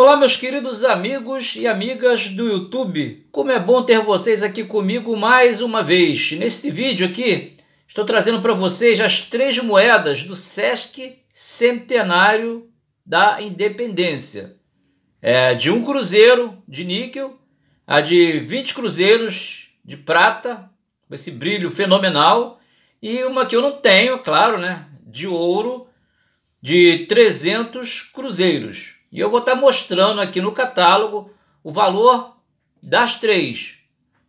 Olá, meus queridos amigos e amigas do YouTube. Como é bom ter vocês aqui comigo mais uma vez. Neste vídeo aqui, estou trazendo para vocês as três moedas do Sesc Centenário da Independência. É, de um cruzeiro de níquel, a de 20 cruzeiros de prata, com esse brilho fenomenal, e uma que eu não tenho, é claro, né, de ouro, de 300 cruzeiros. E eu vou estar tá mostrando aqui no catálogo o valor das três.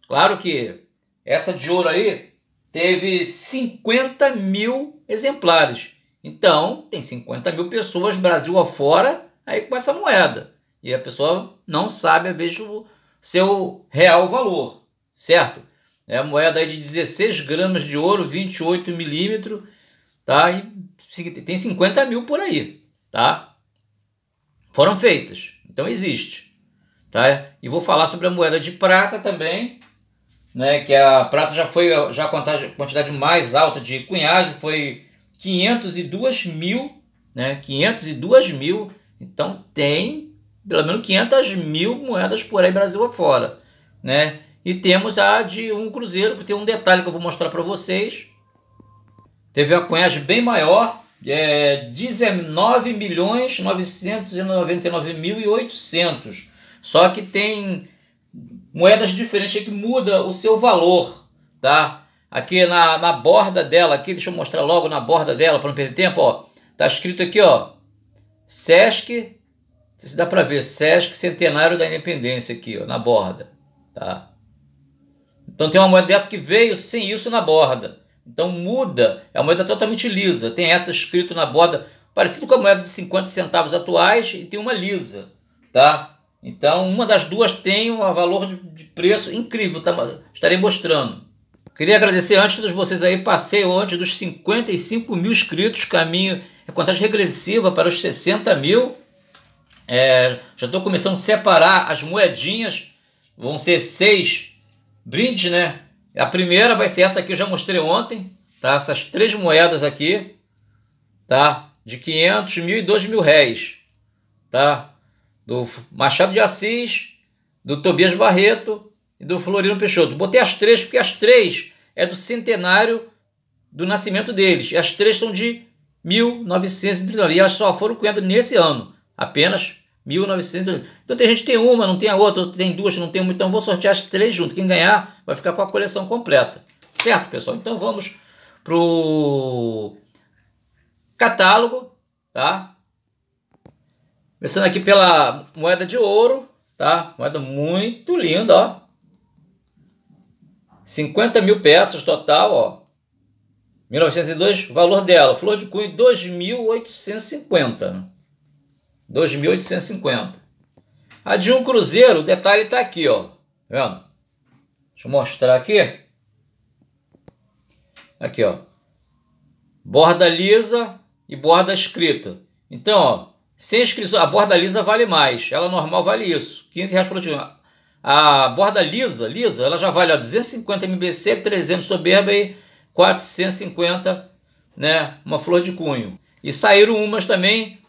Claro que essa de ouro aí teve 50 mil exemplares. Então, tem 50 mil pessoas Brasil afora aí com essa moeda. E a pessoa não sabe, às vezes, o seu real valor, certo? É a moeda aí de 16 gramas de ouro, 28 milímetros, tá? E tem 50 mil por aí, tá? foram feitas. Então existe. Tá? E vou falar sobre a moeda de prata também, né, que a prata já foi já a quantidade mais alta de cunhagem foi 502 mil, né, 502 mil. Então tem pelo menos 500 mil moedas por aí Brasil afora, né? E temos a de um cruzeiro, que tem um detalhe que eu vou mostrar para vocês. Teve uma cunhagem bem maior, é, 19 milhões nove mil e oitocentos Só que tem moedas diferentes que muda o seu valor, tá? Aqui na, na borda dela, aqui, deixa eu mostrar logo na borda dela para não perder tempo, ó. Tá escrito aqui, ó. SESC, se dá para ver, SESC Centenário da Independência aqui, ó, na borda, tá? Então tem uma moeda dessa que veio sem isso na borda. Então muda, é uma moeda totalmente lisa. Tem essa escrito na borda, parecido com a moeda de 50 centavos atuais, e tem uma lisa, tá? Então uma das duas tem um valor de preço incrível, tá? estarei mostrando. Queria agradecer antes de vocês aí, passei ontem dos 55 mil inscritos, caminho, é contagem regressiva para os 60 mil. É, já estou começando a separar as moedinhas, vão ser seis brindes, né? A primeira vai ser essa que eu já mostrei ontem, tá? Essas três moedas aqui, tá? De 500, mil e dois mil réis, tá? Do Machado de Assis, do Tobias Barreto e do Florino Peixoto. Botei as três porque as três é do centenário do nascimento deles. E as três são de 1939 e elas só foram cunhadas nesse ano, apenas 1900. Então tem gente que tem uma, não tem a outra, tem duas, não tem uma. Então vou sortear as três juntos Quem ganhar vai ficar com a coleção completa. Certo, pessoal? Então vamos pro catálogo, tá? Começando aqui pela moeda de ouro, tá? Moeda muito linda, ó. 50 mil peças total, ó. 1902, valor dela. Flor de cunho, 2.850. 2.850. A de um cruzeiro, o detalhe está aqui, ó. Tá vendo? Deixa eu mostrar aqui. Aqui, ó. Borda lisa e borda escrita. Então, ó, sem inscrição, a borda lisa vale mais. Ela normal vale isso, 15 reais por dia. A borda lisa, lisa, ela já vale ó, 250 MBC, 300 soberba e 450, né, uma flor de cunho. E saíram umas também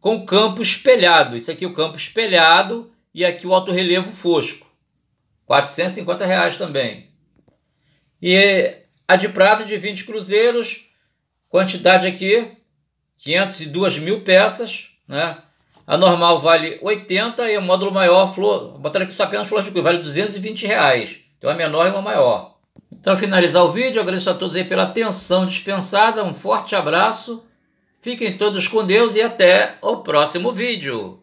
com campo espelhado. Isso aqui é o campo espelhado e aqui o alto relevo fosco. R$ 450 reais também. E a de prata de 20 cruzeiros, quantidade aqui, 502 mil peças, né? A normal vale 80 e o módulo maior, flor, vou botar aqui só apenas flor de cuia, vale 220 reais. Então a menor e uma maior. Então, finalizar o vídeo, agradeço a todos aí pela atenção dispensada, um forte abraço Fiquem todos com Deus e até o próximo vídeo.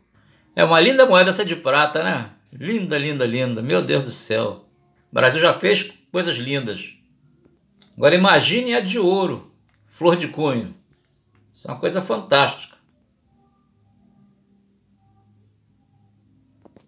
É uma linda moeda essa de prata, né? Linda, linda, linda. Meu Deus do céu. O Brasil já fez coisas lindas. Agora imagine a de ouro, flor de cunho. Isso é uma coisa fantástica.